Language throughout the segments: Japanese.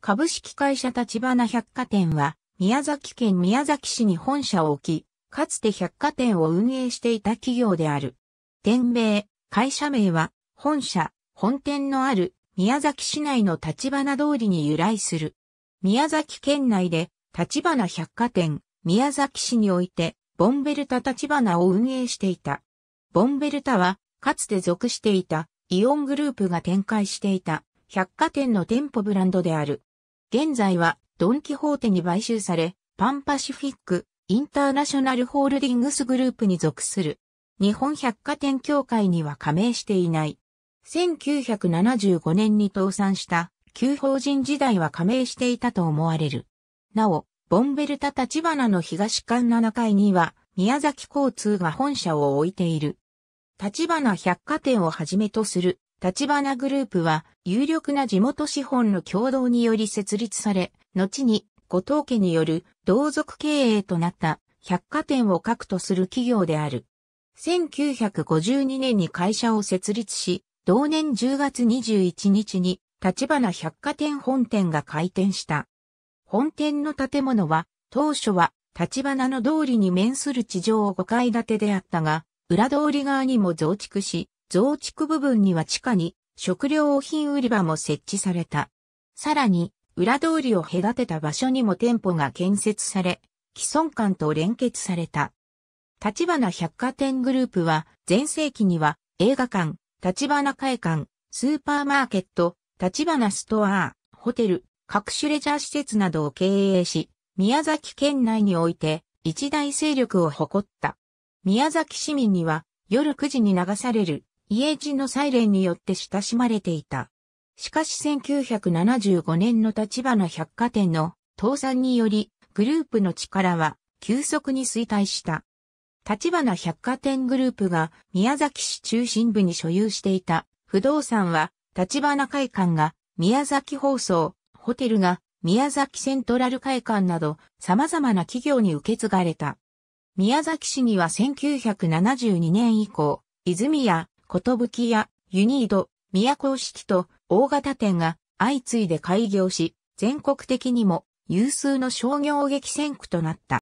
株式会社立花百貨店は、宮崎県宮崎市に本社を置き、かつて百貨店を運営していた企業である。店名、会社名は、本社、本店のある宮崎市内の立花通りに由来する。宮崎県内で、立花百貨店、宮崎市において、ボンベルタ立花を運営していた。ボンベルタは、かつて属していた、イオングループが展開していた、百貨店の店舗ブランドである。現在はドン・キホーテに買収され、パンパシフィック・インターナショナルホールディングスグループに属する。日本百貨店協会には加盟していない。1975年に倒産した旧法人時代は加盟していたと思われる。なお、ボンベルタ立花の東館7階には宮崎交通が本社を置いている。立花百貨店をはじめとする立花グループは有力な地元資本の共同により設立され、後に後藤家による同族経営となった百貨店を核とする企業である。1952年に会社を設立し、同年10月21日に立花百貨店本店が開店した。本店の建物は当初は立花の通りに面する地上5階建てであったが、裏通り側にも増築し、増築部分には地下に食料品売り場も設置された。さらに、裏通りを隔てた場所にも店舗が建設され、既存館と連結された。立花百貨店グループは、前世紀には映画館、立花会館、スーパーマーケット、立花ストア、ホテル、各種レジャー施設などを経営し、宮崎県内において一大勢力を誇った。宮崎市民には夜9時に流される家路のサイレンによって親しまれていた。しかし1975年の立花百貨店の倒産により、グループの力は急速に衰退した。立花百貨店グループが宮崎市中心部に所有していた不動産は、立花会館が宮崎放送、ホテルが宮崎セントラル会館など様々な企業に受け継がれた。宮崎市には1972年以降、泉谷、ことぶきや、ユニード、都古式と大型店が相次いで開業し、全国的にも有数の商業激戦区となった。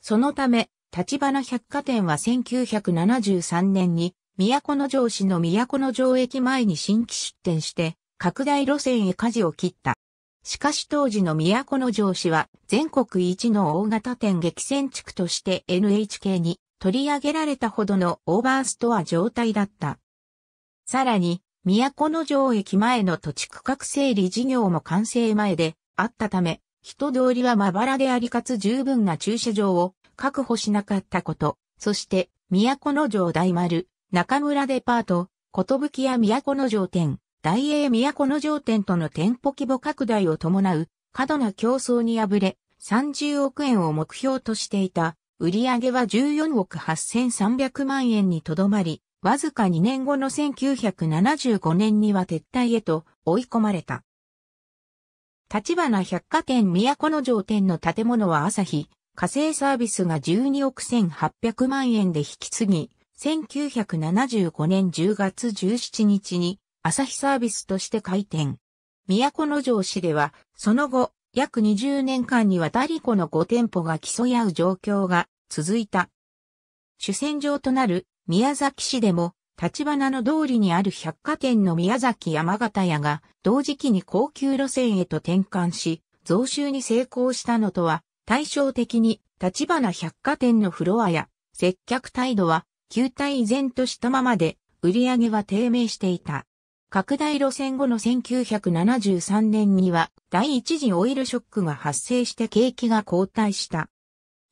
そのため、立花百貨店は1973年に、都城市の都城駅前に新規出店して、拡大路線へ舵を切った。しかし当時の都城市は全国一の大型店激戦地区として NHK に取り上げられたほどのオーバーストア状態だった。さらに、都城駅前の土地区画整理事業も完成前であったため、人通りはまばらでありかつ十分な駐車場を確保しなかったこと、そして、都城大丸、中村デパート、き屋都城店、大英都城店との店舗規模拡大を伴う過度な競争に敗れ、30億円を目標としていた、売上は14億8300万円にとどまり、わずか2年後の1975年には撤退へと追い込まれた。立花百貨店都の城店の建物は朝日、火星サービスが12億1800万円で引き継ぎ、1975年10月17日に朝日サービスとして開店。都城市では、その後、約20年間にわたりこの5店舗が競い合う状況が続いた。主戦場となる宮崎市でも、立花の通りにある百貨店の宮崎山形屋が、同時期に高級路線へと転換し、増収に成功したのとは、対照的に、立花百貨店のフロアや、接客態度は、旧態依然としたままで、売り上げは低迷していた。拡大路線後の1973年には第一次オイルショックが発生して景気が後退した。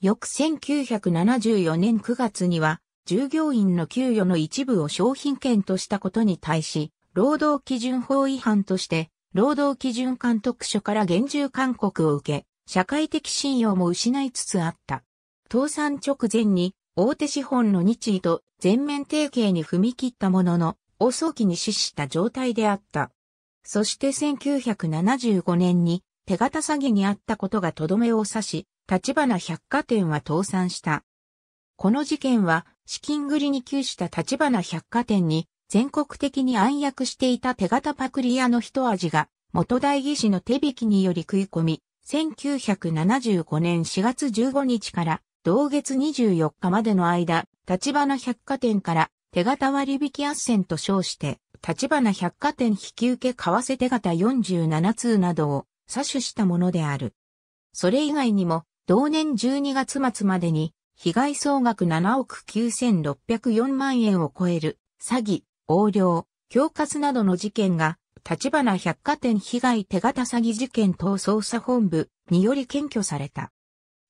翌1974年9月には従業員の給与の一部を商品券としたことに対し、労働基準法違反として、労働基準監督署から厳重勧告を受け、社会的信用も失いつつあった。倒産直前に、大手資本の日医と全面提携に踏み切ったものの、大早期に死した状態であった。そして1975年に手形詐欺にあったことがとどめを刺し、立花百貨店は倒産した。この事件は資金繰りに窮した立花百貨店に全国的に暗躍していた手形パクリ屋の一味が元代議士の手引きにより食い込み、1975年4月15日から同月24日までの間、立花百貨店から手形割引圧線と称して、立花百貨店引き受け為替手形47通などを詐取したものである。それ以外にも、同年12月末までに被害総額7億9604万円を超える詐欺、横領、恐喝などの事件が、立花百貨店被害手形詐欺事件等捜査本部により検挙された。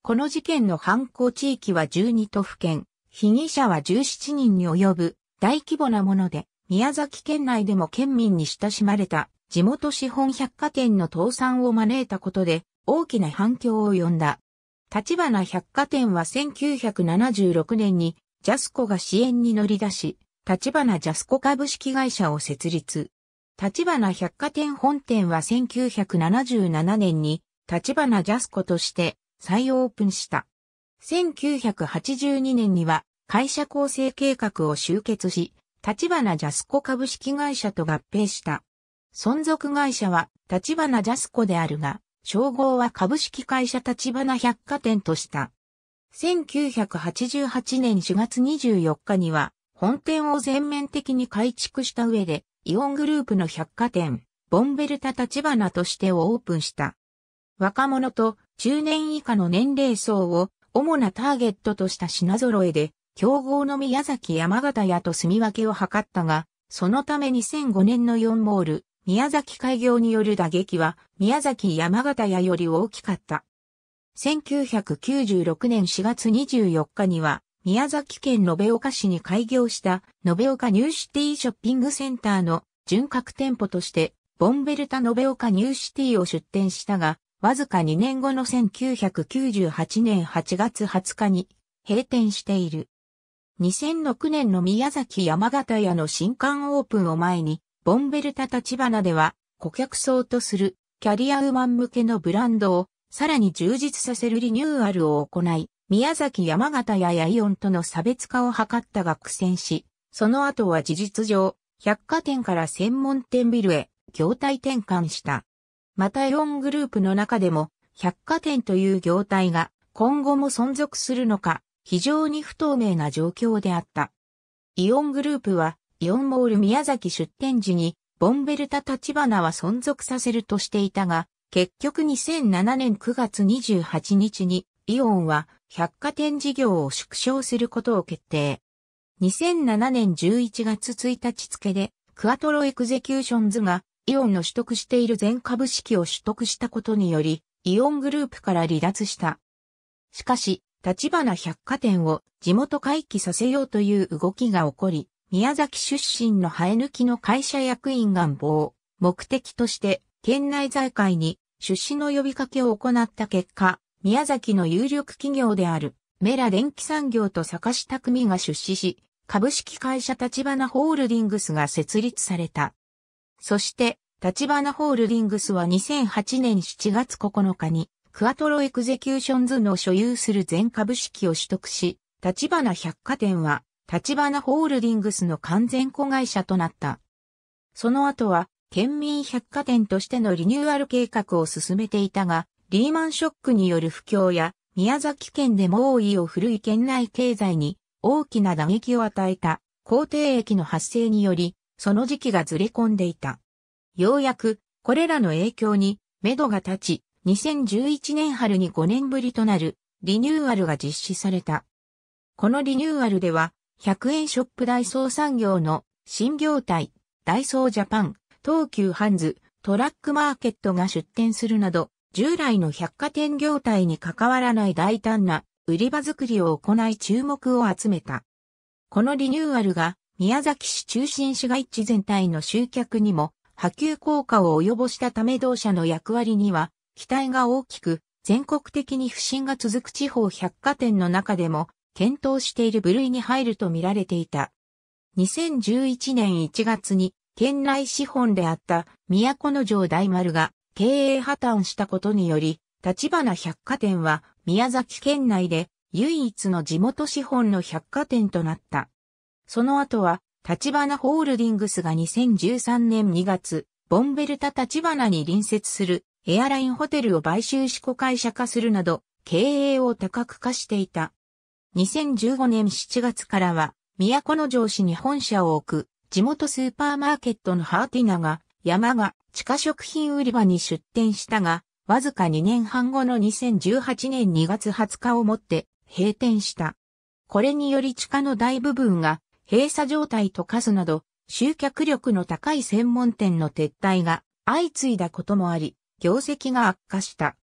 この事件の犯行地域は12都府県、被疑者は17人に及ぶ大規模なもので、宮崎県内でも県民に親しまれた地元資本百貨店の倒産を招いたことで大きな反響を呼んだ。立花百貨店は1976年にジャスコが支援に乗り出し、立花ジャスコ株式会社を設立。立花百貨店本店は1977年に立花ジャスコとして再オープンした。1982年には会社構成計画を集結し、立花ジャスコ株式会社と合併した。存続会社は立花ジャスコであるが、称号は株式会社立花百貨店とした。1988年4月24日には、本店を全面的に改築した上で、イオングループの百貨店、ボンベルタ立花としてをオープンした。若者と中年以下の年齢層を主なターゲットとした品揃えで、競合の宮崎山形屋と住み分けを図ったが、そのため2005年の4モール、宮崎開業による打撃は、宮崎山形屋より大きかった。1996年4月24日には、宮崎県延岡市に開業した延岡ニューシティショッピングセンターの準核店舗として、ボンベルタ延岡ニューシティを出店したが、わずか2年後の1998年8月20日に閉店している。2006年の宮崎山形屋の新館オープンを前に、ボンベルタ立花では、顧客層とするキャリアウーマン向けのブランドをさらに充実させるリニューアルを行い、宮崎山形やヤイオンとの差別化を図ったが苦戦し、その後は事実上、百貨店から専門店ビルへ業態転換した。またイオングループの中でも、百貨店という業態が今後も存続するのか、非常に不透明な状況であった。イオングループはイオンモール宮崎出店時に、ボンベルタ立花は存続させるとしていたが、結局2007年9月28日に、イオンは百貨店事業を縮小することを決定。2007年11月1日付で、クアトロエクゼキューションズが、イオンの取得している全株式を取得したことにより、イオングループから離脱した。しかし、立花百貨店を地元回帰させようという動きが起こり、宮崎出身の生え抜きの会社役員願望、目的として県内財界に出資の呼びかけを行った結果、宮崎の有力企業であるメラ電機産業と坂下組が出資し、株式会社立花ホールディングスが設立された。そして、立花ホールディングスは2008年7月9日に、クアトロエクゼキューションズの所有する全株式を取得し、立花百貨店は立花ホールディングスの完全子会社となった。その後は、県民百貨店としてのリニューアル計画を進めていたが、リーマンショックによる不況や、宮崎県で猛威を振るい県内経済に大きな打撃を与えた皇帝駅の発生により、その時期がずれ込んでいた。ようやく、これらの影響に、目処が立ち、2011年春に5年ぶりとなる、リニューアルが実施された。このリニューアルでは、100円ショップダイソー産業の新業態、ダイソージャパン、東急ハンズ、トラックマーケットが出店するなど、従来の百貨店業態に関わらない大胆な売り場作りを行い注目を集めた。このリニューアルが宮崎市中心市街地全体の集客にも波及効果を及ぼしたため同社の役割には期待が大きく全国的に不振が続く地方百貨店の中でも検討している部類に入ると見られていた。2011年1月に県内資本であった都城大丸が経営破綻したことにより、立花百貨店は宮崎県内で唯一の地元資本の百貨店となった。その後は、立花ホールディングスが2013年2月、ボンベルタ立花に隣接するエアラインホテルを買収し子会社化するなど、経営を多角化していた。2015年7月からは、都城市に本社を置く、地元スーパーマーケットのハーティナが、山が地下食品売り場に出店したが、わずか2年半後の2018年2月20日をもって閉店した。これにより地下の大部分が閉鎖状態と数など、集客力の高い専門店の撤退が相次いだこともあり、業績が悪化した。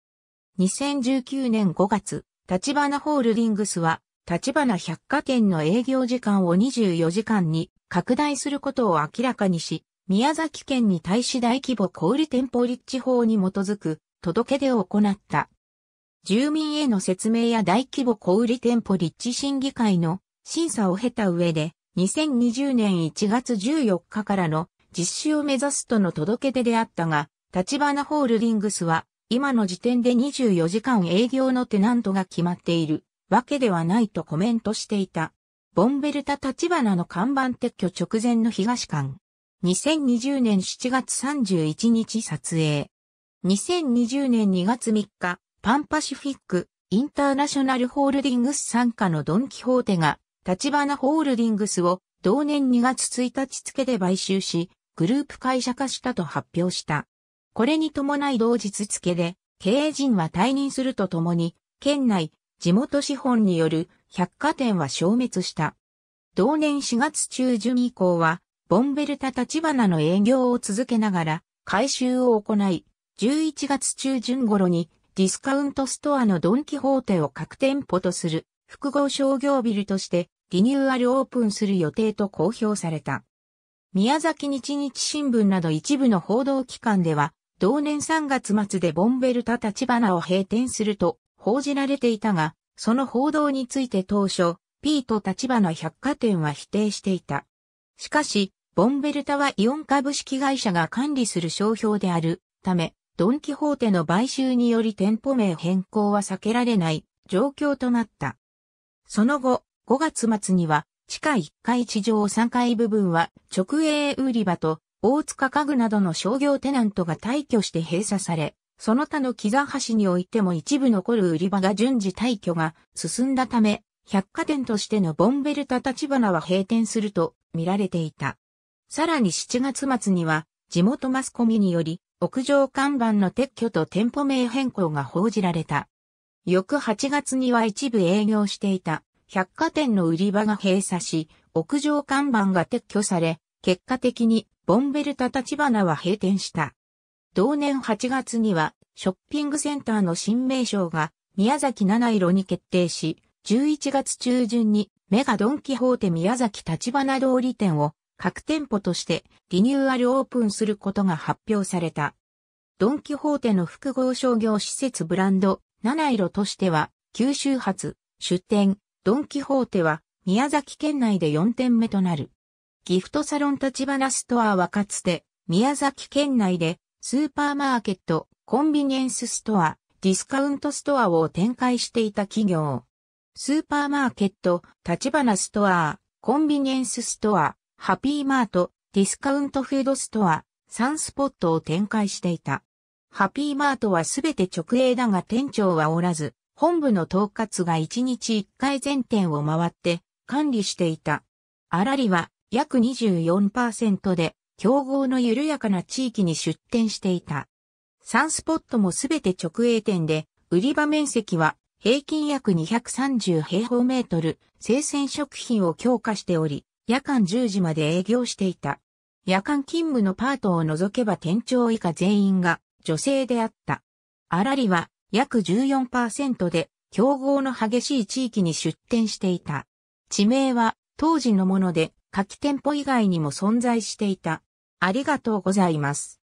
2019年5月、立花ホールディングスは立花百貨店の営業時間を24時間に拡大することを明らかにし、宮崎県に対し大規模小売店舗立地法に基づく届け出を行った。住民への説明や大規模小売店舗立地審議会の審査を経た上で、2020年1月14日からの実施を目指すとの届け出であったが、立花ホールディングスは今の時点で24時間営業のテナントが決まっている。わけではないとコメントしていた。ボンベルタ立花の看板撤去直前の東館。2020年7月31日撮影。2020年2月3日、パンパシフィック、インターナショナルホールディングス傘下のドンキホーテが、立花ホールディングスを同年2月1日付で買収し、グループ会社化したと発表した。これに伴い同日付で、経営陣は退任するとともに、県内、地元資本による百貨店は消滅した。同年4月中旬以降は、ボンベルタ立花の営業を続けながら、改修を行い、11月中旬頃にディスカウントストアのドンキホーテを各店舗とする複合商業ビルとしてリニューアルオープンする予定と公表された。宮崎日日新聞など一部の報道機関では、同年3月末でボンベルタ立花を閉店すると報じられていたが、その報道について当初、ピート立花百貨店は否定していた。しかし、ボンベルタはイオン株式会社が管理する商標であるため、ドンキホーテの買収により店舗名変更は避けられない状況となった。その後、5月末には、地下1階地上3階部分は直営売り場と大塚家具などの商業テナントが退去して閉鎖され、その他の木座橋においても一部残る売り場が順次退去が進んだため、百貨店としてのボンベルタ立花は閉店すると見られていた。さらに7月末には、地元マスコミにより、屋上看板の撤去と店舗名変更が報じられた。翌8月には一部営業していた百貨店の売り場が閉鎖し、屋上看板が撤去され、結果的にボンベルタ立花は閉店した。同年8月には、ショッピングセンターの新名称が宮崎七色に決定し、11月中旬にメガドンキホーテ宮崎立花通り店を各店舗としてリニューアルオープンすることが発表された。ドンキホーテの複合商業施設ブランド七色としては九州発出店ドンキホーテは宮崎県内で4店目となる。ギフトサロン立花ストアはかつて宮崎県内でスーパーマーケット、コンビニエンスストア、ディスカウントストアを展開していた企業。スーパーマーケット、立花ストア、コンビニエンスストア、ハピーマート、ディスカウントフードストア、サンスポットを展開していた。ハピーマートはすべて直営だが店長はおらず、本部の統括が1日1回全店を回って管理していた。あらりは約24%で競合の緩やかな地域に出店していた。3スポットもすべて直営店で、売り場面積は平均約230平方メートル、生鮮食品を強化しており、夜間10時まで営業していた。夜間勤務のパートを除けば店長以下全員が女性であった。あらりは約14%で競合の激しい地域に出店していた。地名は当時のもので書き店舗以外にも存在していた。ありがとうございます。